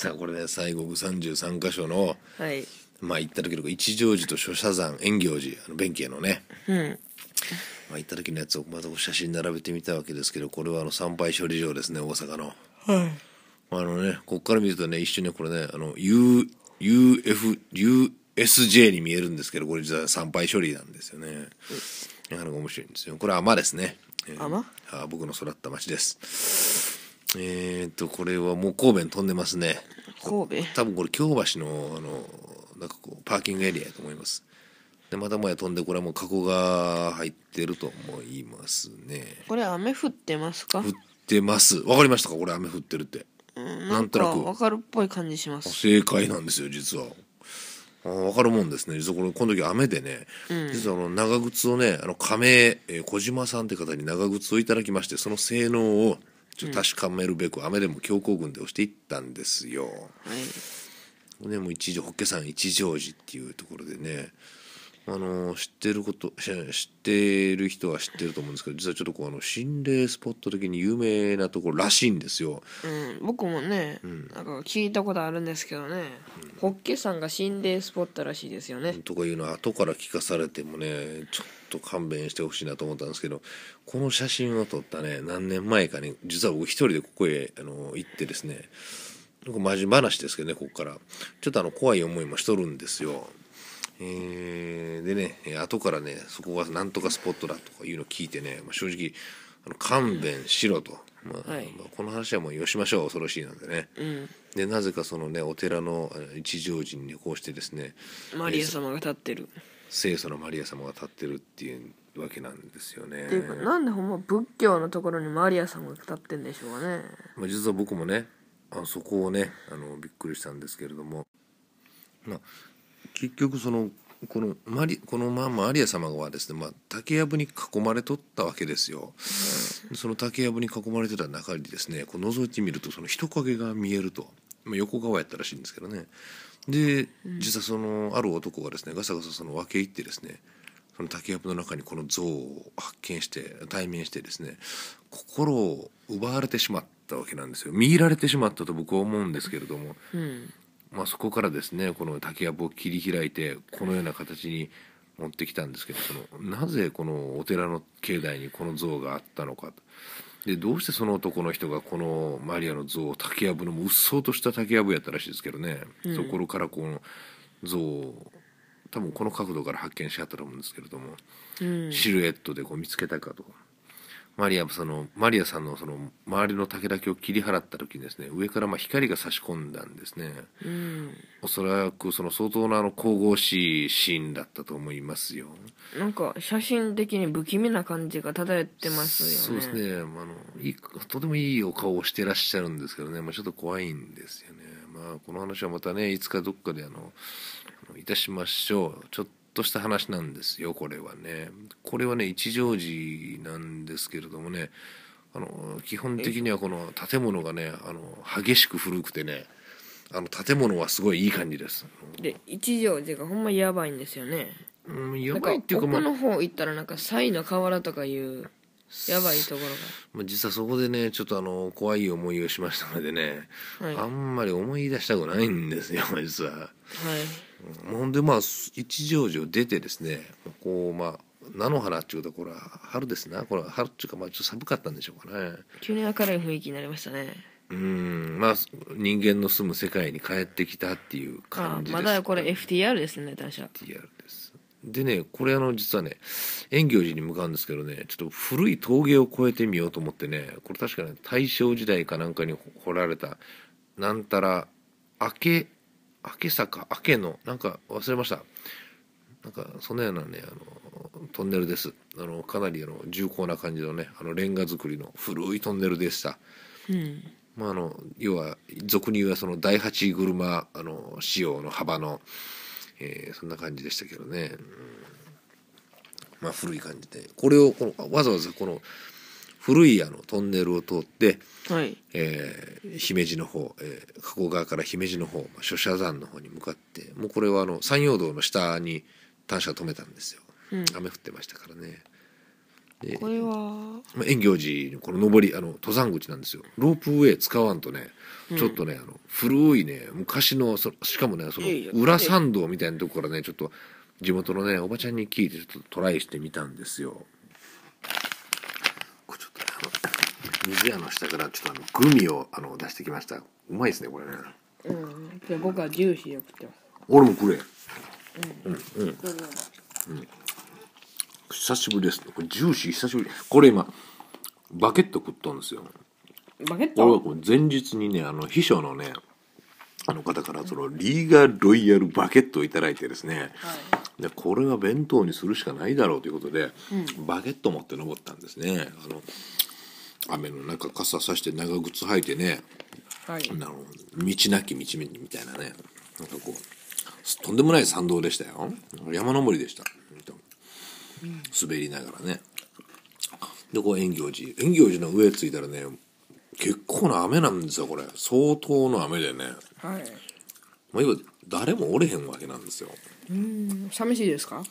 さあこれね西国33箇所の、はい、まあ行った時の一乗寺と諸社山円行寺あの弁慶のね、うん、まあ、行った時のやつをまたお写真並べてみたわけですけどこれはあの参拝処理場ですね大阪の。はい、あのねこっから見るとね一緒にこれねあの U UF USJ に見えるんですけどこれ実は参拝処理なんですよね。なかなか面白いんですよ。これは天ですね。えー、あ僕の育った町です。えっ、ー、とこれはもう神戸に飛んでますね神戸多分これ京橋のあのなんかこうパーキングエリアやと思いますでまたもや飛んでこれはもう加古が入ってると思いますねこれ雨降ってますか降ってますわかりましたかこれ雨降ってるってなんとなくわかるっぽい感じします正解なんですよ実はあ分かるもんですね実はこれこの時雨でね、うん、実はあの長靴をねあの亀、え小島さんって方に長靴をいただきましてその性能をちょっと確かめるべく雨でも強行軍で押していったんですよ。はいね、もう一条法さ山一条寺っていうところでねあの知ってること知ってる人は知ってると思うんですけど実はちょっとこうあの心霊スポット的に有名なところらしいんですよ、うん、僕もね、うん、なんか聞いたことあるんですけどね、うん、ホッケさんが心霊スポットらしいですよね。とかいうのは後から聞かされてもねちょっと勘弁してほしいなと思ったんですけどこの写真を撮ったね何年前かに実は僕一人でここへあの行ってですねま面目話ですけどねここからちょっとあの怖い思いもしとるんですよ。えでね後からねそこがなんとかスポットだとかいうのを聞いてね、まあ、正直あの勘弁しろと、まあ、はいまあ、この話はもうよしましょう恐ろしいなんでね、うん、でなぜかそのねお寺の一乗寺にこうしてですねマリア様が立ってる清楚なマリア様が立ってるっていうわけなんですよね。っていうかなんでほんま仏教のところにマリア様が立ってんでしょうかね。まあ、実は僕もねあそこをねあのびっくりしたんですけれども、まあ、結局そのこのマリこのままマリア様はですね、まあ、竹やぶに囲まれとったわけですよ。その竹やぶに囲まれてた中にですねこう覗いてみるとその人影が見えると、まあ、横川やったらしいんですけどねで実はそのある男がですねガサガサその分け入ってですねその竹やぶの中にこの像を発見して対面してですね心を奪われてしまったわけなんですよ見入られてしまったと僕は思うんですけれども。うんまあ、そこからですねこの竹やぶを切り開いてこのような形に持ってきたんですけどそのなぜこのお寺の境内にこの像があったのかでどうしてその男の人がこのマリアの像を竹やぶのうっそうとした竹やぶやったらしいですけどね、うん、そこからこの像を多分この角度から発見しはったと思うんですけれども、うん、シルエットでこう見つけたかと。マリアそのマリアさんのその周りの竹だけを切り払った時にですね上からま光が差し込んだんですね、うん、おそらくその相当なあの神々しいシーンだったと思いますよなんか写真的に不気味な感じが漂ってますよねそうですね、まあ、のいいとてもいいお顔をしてらっしゃるんですけどね、まあ、ちょっと怖いんですよねまあこの話はまたねいつかどっかであのいたしましょうちょっととした話なんですよこれはねこれはね一乗寺なんですけれどもねあの基本的にはこの建物がねあの激しく古くてねあの建物はすごいいい感じですで一乗寺がほんまやばいんですよねうんやばいっていうかまあ奥の方行ったらなんかサイの河原とかいうやばいところがまあ実はそこでねちょっとあの怖い思いをしましたのでね、はい、あんまり思い出したくないんですよ実は。はい、ほんでまあ一条城出てですねこうまあ菜の花っていうところは春ですなこれは春っていうかまあちょっと寒かったんでしょうかね急に明るい雰囲気になりましたねうんまあ人間の住む世界に帰ってきたっていう感じです、ね、まだこれ FTR ですね確か FTR ですでねこれあの実はね遠行寺に向かうんですけどねちょっと古い峠を越えてみようと思ってねこれ確かね大正時代かなんかに掘られたなんたら明け明け坂明けのなんか忘れましたなんかそのようなねあのトンネルですあのかなりあの重厚な感じのねあのレンガ造りの古いトンネルでした。うんまあ、あの要は俗に言うその第8車あの仕様の幅のえー、そんな感じでしたけどね、うん、まあ古い感じでこれをこのわざわざこの古いあのトンネルを通って、はい、えー、姫路の方、えー、加古川から姫路の方、まあ、諸社山の方に向かってもうこれはあの山陽道の下に単車止めたんですよ、うん、雨降ってましたからねこれは遠行寺のこの上りあの登山口なんですよロープウェイ使わんとねちょっとね、あの古いね昔のそしかもねその裏参道みたいなとこからねちょっと地元のねおばちゃんに聞いてちょっとトライしてみたんですよ。これちょっと、ね、あの水屋の下からちょっとあのグミをあの出してきました。うまいですねこれね。うん。じゃ僕はジューシーよくて俺もくれ。うんうん。うん、うん久しぶりです。これジューシー久しぶり。これ今、バケット食ったんですよ。バケット俺はこ前日にね、あの、秘書のね、あの方からそのリーガロイヤルバケットを頂いてですね、はい、でこれは弁当にするしかないだろうということで、うん、バケット持って登ったんですねあの雨の中傘さして長靴履いてね、はい、の道なき道みたいなねなんかこうとんでもない参道でしたよ山登りでした滑りながらねでこう遠行寺遠行寺の上着いたらね結構な雨なんですよこれ相当の雨でね、はい、まあ、今誰もおれへんわけなんですようん寂しいですか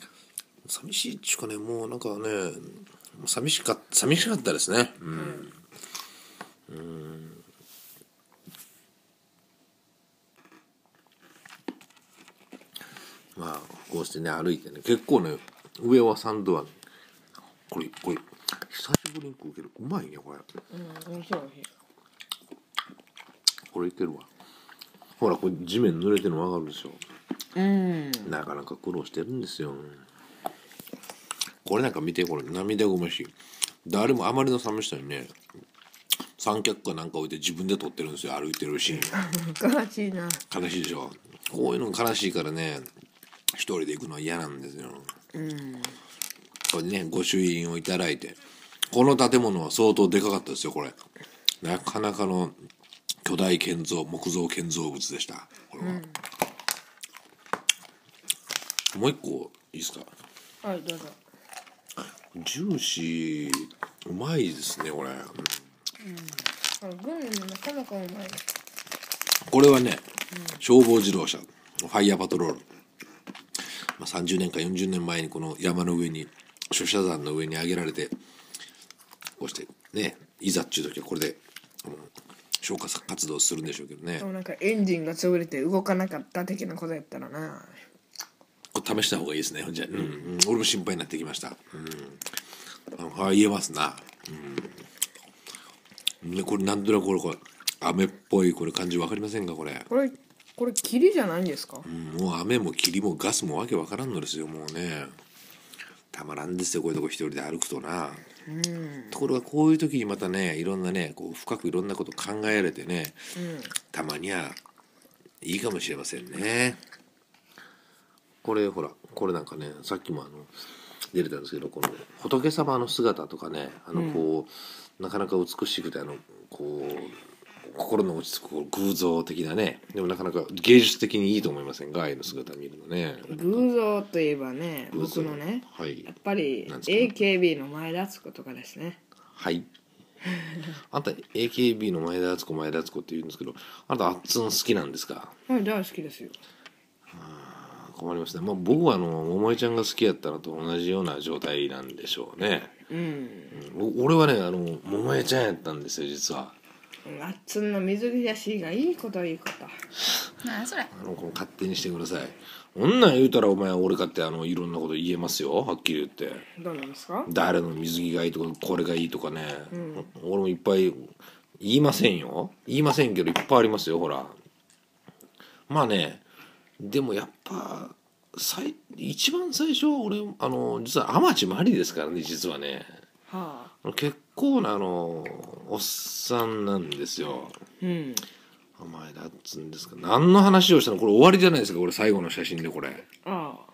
寂しいっちゅうかねもうなんかね寂しか寂しかったですねうん、うんまあこうしてね歩いてね結構ね上はサンドアンこれこれ久しぶりに食うけどうまいねこれうん美味しい美味しいこれいけるわほらこれ地面濡れてるの分かるでしょうんなかなか苦労してるんですよこれなんか見てこれ涙ぐましい誰もあまりの寂しさにね三脚かなんか置いて自分で撮ってるんですよ歩いてるシーン 悲しいな悲しいでしょこういうの悲しいからね一人で行くのは嫌なんですよ。うん、これね御朱印をいただいてこの建物は相当でかかったですよこれなかなかの巨大建造木造建造物でしたこれは、うん、もう一個いいですかはいどうぞジューシーうまいですねこれ、うんこれはね、消防自動車ファイヤーパトロールまあ、30年か40年前にこの山の上に諸写山の上に上げられてこうしてねいざっちゅう時はこれで、うん、消火活動するんでしょうけどねなんかエンジンが潰れて動かなかった的なことやったらなこれ試した方がいいですねほんじゃ、うん、うん、俺も心配になってきました、うん、ああ言えますな、うん、ねこれなんとなくこれこれ雨っぽいこれ感じ分かりませんかこれこれこれ霧じゃないんですか、うん、もう雨も霧もガスもわけわからんのですよもうねたまらんですよこういうとこ一人で歩くとな、うん、ところがこういう時にまたねいろんなねこう深くいろんなこと考えられてね、うん、たまにはいいかもしれませんねこれほらこれなんかねさっきもあの出てたんですけどこの仏様の姿とかねあのこう、うん、なかなか美しくてあのこう心の落ち着く偶像的なねでもなかなか芸術的にいいと思いませんガいの姿見るのね偶像といえばね僕のね、はい、やっぱり AKB の前田敦子とかですねはい あんた AKB の前田敦子前田敦子って言うんですけどあんたあっつん好きなんですかはい大好きですよ困りますね、まあ、僕はあの桃井ちゃんが好きやったのと同じような状態なんでしょうね、うん、俺はねあの桃江ちゃんやったんですよ実はあっつんの水着やしいがいいこといいこと何それあの子勝手にしてください女言うたらお前俺かってあのいろんなこと言えますよはっきり言ってどうなんですか誰の水着がいいとかこれがいいとかね、うん、俺もいっぱい言いませんよ言いませんけどいっぱいありますよほらまあねでもやっぱ最一番最初俺あの実は天地真理ですからね実はね、はあ、結構なあのおっさんなんですようんお前だっつうんですか何の話をしたのこれ終わりじゃないですかこれ最後の写真でこれああ